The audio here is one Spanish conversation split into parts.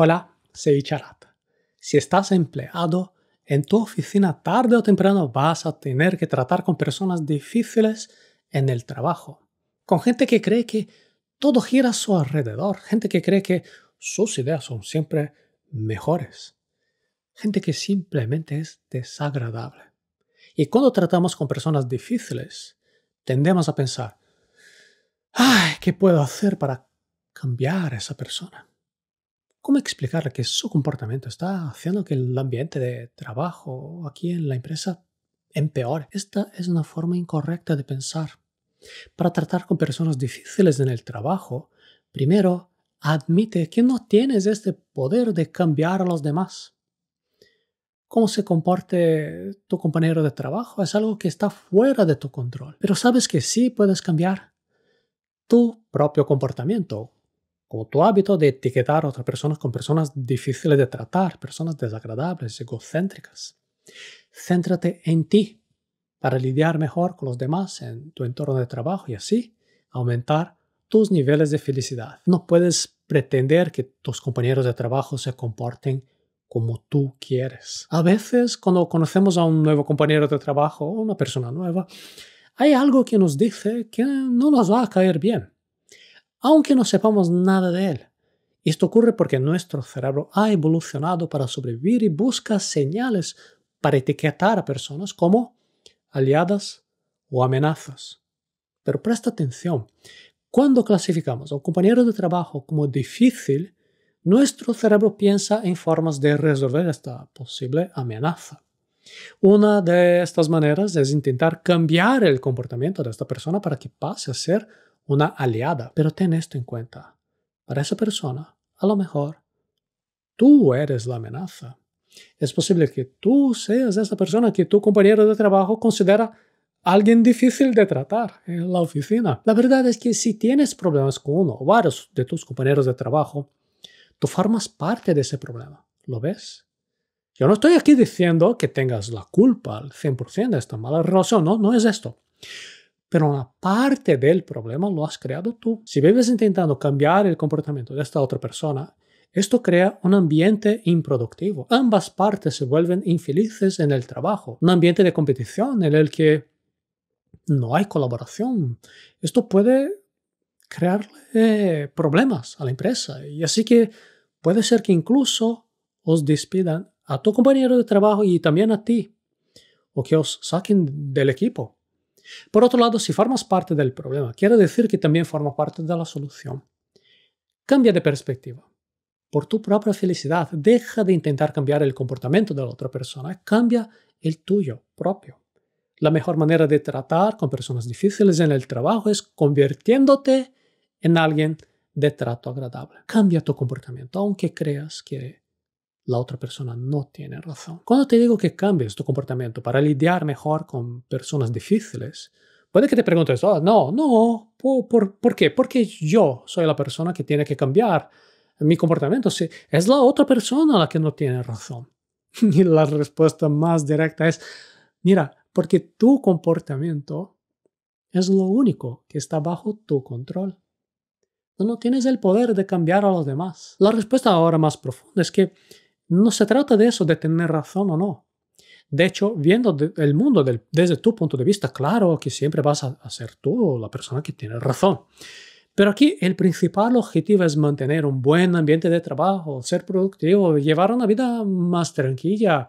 Hola, soy Charat. Si estás empleado, en tu oficina tarde o temprano vas a tener que tratar con personas difíciles en el trabajo, con gente que cree que todo gira a su alrededor, gente que cree que sus ideas son siempre mejores, gente que simplemente es desagradable. Y cuando tratamos con personas difíciles, tendemos a pensar, ¿qué puedo hacer para cambiar a esa persona? ¿Cómo explicar que su comportamiento está haciendo que el ambiente de trabajo aquí en la empresa empeore? Esta es una forma incorrecta de pensar. Para tratar con personas difíciles en el trabajo, primero admite que no tienes este poder de cambiar a los demás. Cómo se comporte tu compañero de trabajo es algo que está fuera de tu control, pero sabes que sí puedes cambiar tu propio comportamiento como tu hábito de etiquetar a otras personas con personas difíciles de tratar, personas desagradables, egocéntricas. Céntrate en ti para lidiar mejor con los demás en tu entorno de trabajo y así aumentar tus niveles de felicidad. No puedes pretender que tus compañeros de trabajo se comporten como tú quieres. A veces cuando conocemos a un nuevo compañero de trabajo o una persona nueva, hay algo que nos dice que no nos va a caer bien aunque no sepamos nada de él. Esto ocurre porque nuestro cerebro ha evolucionado para sobrevivir y busca señales para etiquetar a personas como aliadas o amenazas. Pero presta atención, cuando clasificamos a un compañero de trabajo como difícil, nuestro cerebro piensa en formas de resolver esta posible amenaza. Una de estas maneras es intentar cambiar el comportamiento de esta persona para que pase a ser una aliada, pero ten esto en cuenta. Para esa persona, a lo mejor, tú eres la amenaza. Es posible que tú seas esa persona que tu compañero de trabajo considera alguien difícil de tratar en la oficina. La verdad es que si tienes problemas con uno o varios de tus compañeros de trabajo, tú formas parte de ese problema. ¿Lo ves? Yo no estoy aquí diciendo que tengas la culpa al 100% de esta mala relación, no, no es esto pero una parte del problema lo has creado tú. Si vives intentando cambiar el comportamiento de esta otra persona, esto crea un ambiente improductivo. Ambas partes se vuelven infelices en el trabajo, un ambiente de competición en el que no hay colaboración. Esto puede crear problemas a la empresa y así que puede ser que incluso os despidan a tu compañero de trabajo y también a ti, o que os saquen del equipo. Por otro lado, si formas parte del problema, quiere decir que también forma parte de la solución. Cambia de perspectiva. Por tu propia felicidad, deja de intentar cambiar el comportamiento de la otra persona, cambia el tuyo propio. La mejor manera de tratar con personas difíciles en el trabajo es convirtiéndote en alguien de trato agradable. Cambia tu comportamiento, aunque creas que la otra persona no tiene razón. Cuando te digo que cambies tu comportamiento para lidiar mejor con personas difíciles, puede que te preguntes, ah, no, no, ¿por, qué? Porque yo soy la persona que tiene que cambiar mi comportamiento. Si es la otra persona la que no tiene razón. Y la respuesta más directa es, mira, porque tu comportamiento es lo único que está bajo tu control. No tienes el poder de cambiar a los demás. La respuesta ahora más profunda es que no se trata de eso, de tener razón o no. De hecho, viendo el mundo desde tu punto de vista, claro que siempre vas a, a ser tú la persona que tiene razón. Pero aquí el principal objetivo es mantener un buen ambiente de trabajo, ser productivo, llevar una vida más tranquila,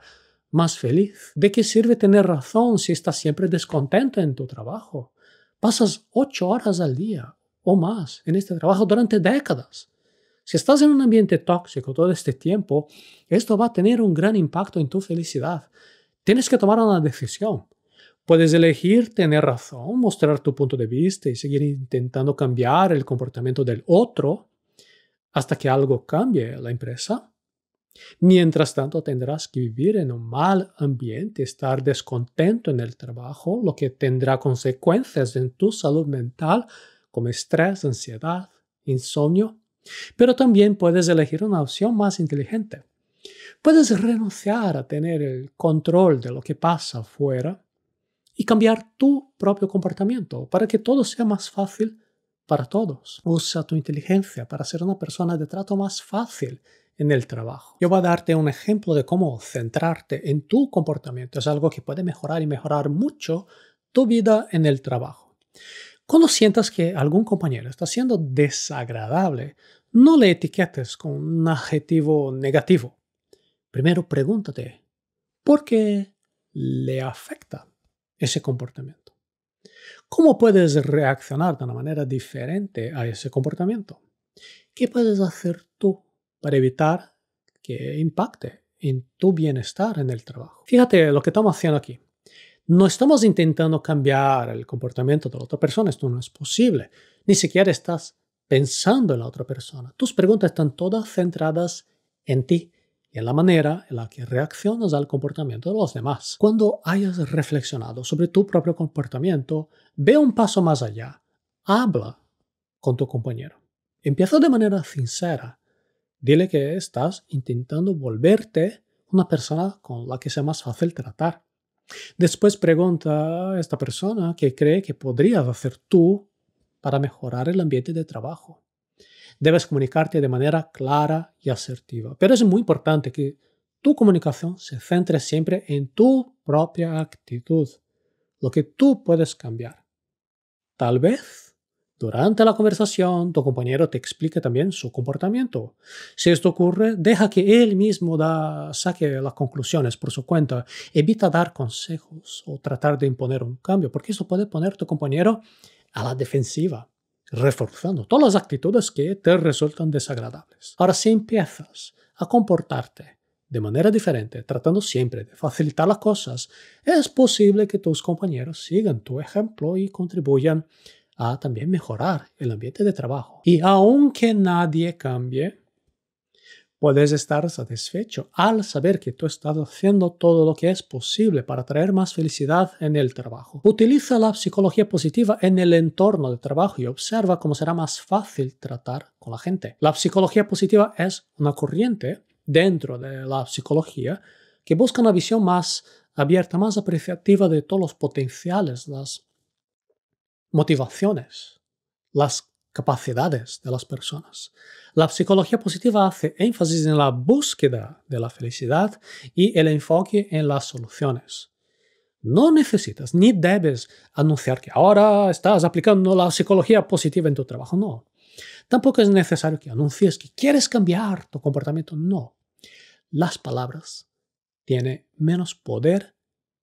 más feliz. ¿De qué sirve tener razón si estás siempre descontento en tu trabajo? Pasas ocho horas al día o más en este trabajo durante décadas. Si estás en un ambiente tóxico todo este tiempo, esto va a tener un gran impacto en tu felicidad. Tienes que tomar una decisión. Puedes elegir tener razón, mostrar tu punto de vista y seguir intentando cambiar el comportamiento del otro hasta que algo cambie la empresa. Mientras tanto, tendrás que vivir en un mal ambiente, estar descontento en el trabajo, lo que tendrá consecuencias en tu salud mental como estrés, ansiedad, insomnio pero también puedes elegir una opción más inteligente. Puedes renunciar a tener el control de lo que pasa afuera y cambiar tu propio comportamiento para que todo sea más fácil para todos. Usa tu inteligencia para ser una persona de trato más fácil en el trabajo. Yo voy a darte un ejemplo de cómo centrarte en tu comportamiento. Es algo que puede mejorar y mejorar mucho tu vida en el trabajo. Cuando sientas que algún compañero está siendo desagradable, no le etiquetes con un adjetivo negativo. Primero pregúntate, ¿por qué le afecta ese comportamiento? ¿Cómo puedes reaccionar de una manera diferente a ese comportamiento? ¿Qué puedes hacer tú para evitar que impacte en tu bienestar en el trabajo? Fíjate lo que estamos haciendo aquí. No estamos intentando cambiar el comportamiento de la otra persona, esto no es posible. Ni siquiera estás pensando en la otra persona. Tus preguntas están todas centradas en ti y en la manera en la que reaccionas al comportamiento de los demás. Cuando hayas reflexionado sobre tu propio comportamiento, ve un paso más allá. Habla con tu compañero. Empieza de manera sincera. Dile que estás intentando volverte una persona con la que sea más fácil tratar. Después pregunta a esta persona qué cree que podrías hacer tú para mejorar el ambiente de trabajo. Debes comunicarte de manera clara y asertiva, pero es muy importante que tu comunicación se centre siempre en tu propia actitud, lo que tú puedes cambiar. Tal vez durante la conversación tu compañero te explique también su comportamiento. Si esto ocurre, deja que él mismo saque las conclusiones por su cuenta. Evita dar consejos o tratar de imponer un cambio, porque eso puede poner a tu compañero a la defensiva, reforzando todas las actitudes que te resultan desagradables. Ahora, si empiezas a comportarte de manera diferente, tratando siempre de facilitar las cosas, es posible que tus compañeros sigan tu ejemplo y contribuyan a también mejorar el ambiente de trabajo. Y aunque nadie cambie, puedes estar satisfecho al saber que tú estás haciendo todo lo que es posible para traer más felicidad en el trabajo. Utiliza la psicología positiva en el entorno de trabajo y observa cómo será más fácil tratar con la gente. La psicología positiva es una corriente dentro de la psicología que busca una visión más abierta, más apreciativa de todos los potenciales, las motivaciones, las capacidades de las personas. La psicología positiva hace énfasis en la búsqueda de la felicidad y el enfoque en las soluciones. No necesitas ni debes anunciar que ahora estás aplicando la psicología positiva en tu trabajo, no. Tampoco es necesario que anuncies que quieres cambiar tu comportamiento, no. Las palabras tienen menos poder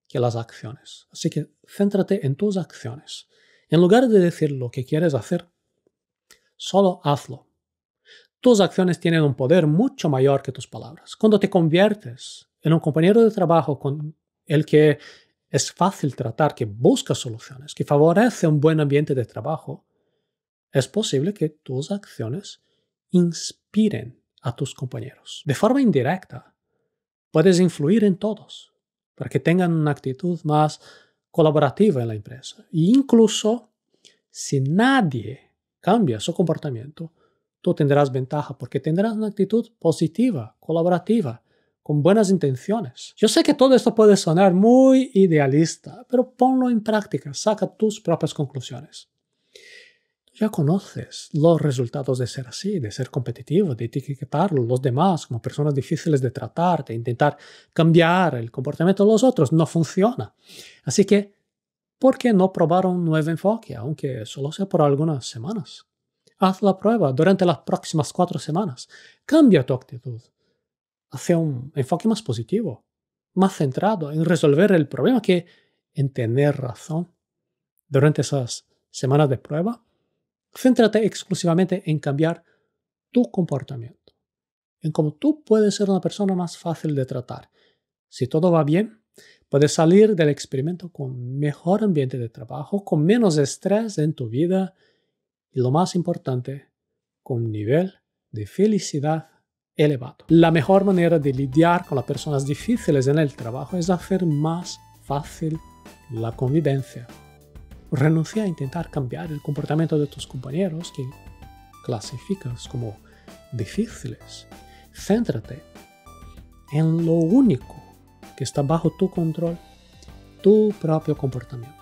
que las acciones, así que céntrate en tus acciones. En lugar de decir lo que quieres hacer, Solo hazlo. Tus acciones tienen un poder mucho mayor que tus palabras. Cuando te conviertes en un compañero de trabajo con el que es fácil tratar, que busca soluciones, que favorece un buen ambiente de trabajo, es posible que tus acciones inspiren a tus compañeros. De forma indirecta, puedes influir en todos para que tengan una actitud más colaborativa en la empresa. E incluso si nadie Cambia su comportamiento. Tú tendrás ventaja porque tendrás una actitud positiva, colaborativa, con buenas intenciones. Yo sé que todo esto puede sonar muy idealista, pero ponlo en práctica, saca tus propias conclusiones. Ya conoces los resultados de ser así, de ser competitivo, de etiquetarlo. a los demás como personas difíciles de tratar, de intentar cambiar el comportamiento de los otros. No funciona. Así que ¿Por qué no probaron nuevo enfoque, aunque solo sea por algunas semanas. Haz la prueba durante las próximas cuatro semanas. Cambia tu actitud hacia un enfoque más positivo, más centrado en resolver el problema que en tener razón. Durante esas semanas de prueba, céntrate exclusivamente en cambiar tu comportamiento, en cómo tú puedes ser una persona más fácil de tratar. Si todo va bien, Puedes salir del experimento con mejor ambiente de trabajo, con menos estrés en tu vida y lo más importante, con un nivel de felicidad elevado. La mejor manera de lidiar con las personas difíciles en el trabajo es hacer más fácil la convivencia. Renuncia a intentar cambiar el comportamiento de tus compañeros que clasificas como difíciles. Céntrate en lo único que está bajo tu control, tu propio comportamiento.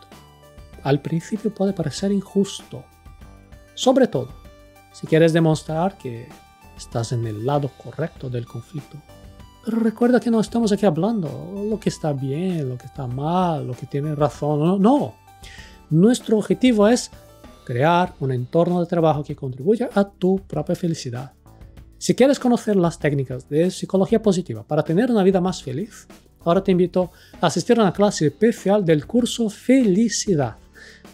Al principio puede parecer injusto, sobre todo si quieres demostrar que estás en el lado correcto del conflicto. Pero recuerda que no estamos aquí hablando lo que está bien, lo que está mal, lo que tiene razón. no. Nuestro objetivo es crear un entorno de trabajo que contribuya a tu propia felicidad. Si quieres conocer las técnicas de psicología positiva para tener una vida más feliz, Ahora te invito a asistir a una clase especial del curso Felicidad.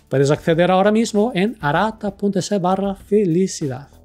Puedes acceder ahora mismo en arata.se barra felicidad.